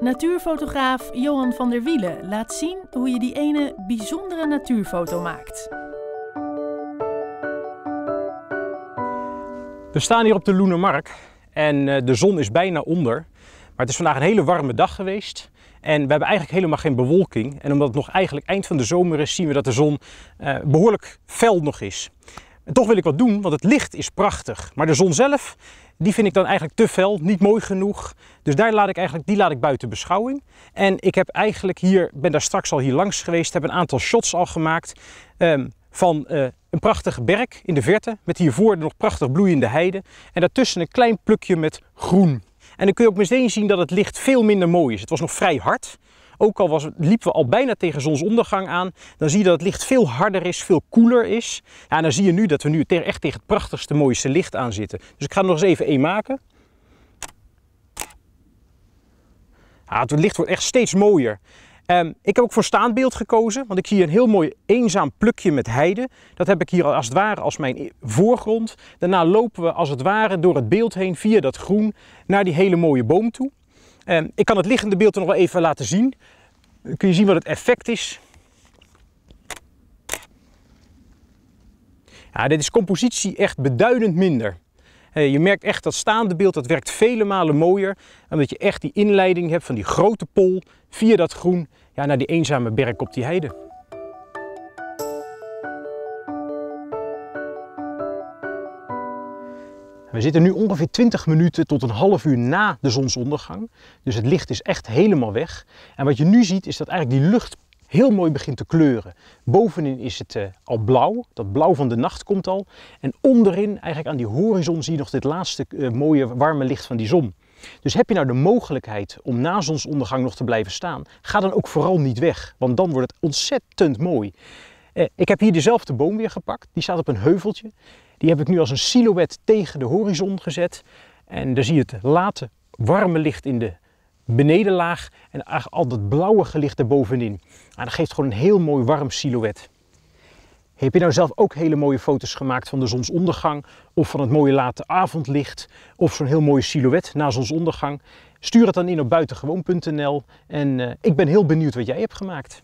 Natuurfotograaf Johan van der Wielen laat zien hoe je die ene bijzondere natuurfoto maakt. We staan hier op de Loenermark en eh, de zon is bijna onder. Maar het is vandaag een hele warme dag geweest. En we hebben eigenlijk helemaal geen bewolking. En omdat het nog eigenlijk eind van de zomer is, zien we dat de zon eh, behoorlijk fel nog is. En toch wil ik wat doen, want het licht is prachtig. Maar de zon zelf die vind ik dan eigenlijk te fel, niet mooi genoeg. Dus daar laat ik eigenlijk, die laat ik buiten beschouwing. En ik heb eigenlijk hier, ben daar straks al hier langs geweest, heb een aantal shots al gemaakt ehm, van eh, een prachtige berk in de verte. Met hiervoor nog prachtig bloeiende heide. En daartussen een klein plukje met groen. En dan kun je ook meteen zien dat het licht veel minder mooi is. Het was nog vrij hard. Ook al was, liepen we al bijna tegen zonsondergang aan, dan zie je dat het licht veel harder is, veel koeler is. Ja, en dan zie je nu dat we nu echt tegen het prachtigste, mooiste licht aan zitten. Dus ik ga er nog eens even één een maken. het licht wordt echt steeds mooier. Ehm, ik heb ook voor staandbeeld gekozen, want ik zie een heel mooi eenzaam plukje met heide. Dat heb ik hier als het ware als mijn voorgrond. Daarna lopen we als het ware door het beeld heen, via dat groen, naar die hele mooie boom toe. Ehm, ik kan het liggende beeld nog wel even laten zien kun je zien wat het effect is. Ja, dit is compositie echt beduidend minder. Je merkt echt dat staande beeld, dat werkt vele malen mooier. Omdat je echt die inleiding hebt van die grote pol via dat groen ja, naar die eenzame berg op die heide. We zitten nu ongeveer 20 minuten tot een half uur na de zonsondergang. Dus het licht is echt helemaal weg. En wat je nu ziet is dat eigenlijk die lucht heel mooi begint te kleuren. Bovenin is het eh, al blauw, dat blauw van de nacht komt al. En onderin, eigenlijk aan die horizon, zie je nog dit laatste eh, mooie warme licht van die zon. Dus heb je nou de mogelijkheid om na zonsondergang nog te blijven staan, ga dan ook vooral niet weg, want dan wordt het ontzettend mooi. Eh, ik heb hier dezelfde boom weer gepakt. Die staat op een heuveltje. Die heb ik nu als een silhouet tegen de horizon gezet. En dan zie je het late warme licht in de benedenlaag en al dat blauwe licht erbovenin. bovenin. Ah, dat geeft gewoon een heel mooi warm silhouet. Heb je nou zelf ook hele mooie foto's gemaakt van de zonsondergang of van het mooie late avondlicht of zo'n heel mooie silhouet na zonsondergang? Stuur het dan in op buitengewoon.nl en eh, ik ben heel benieuwd wat jij hebt gemaakt.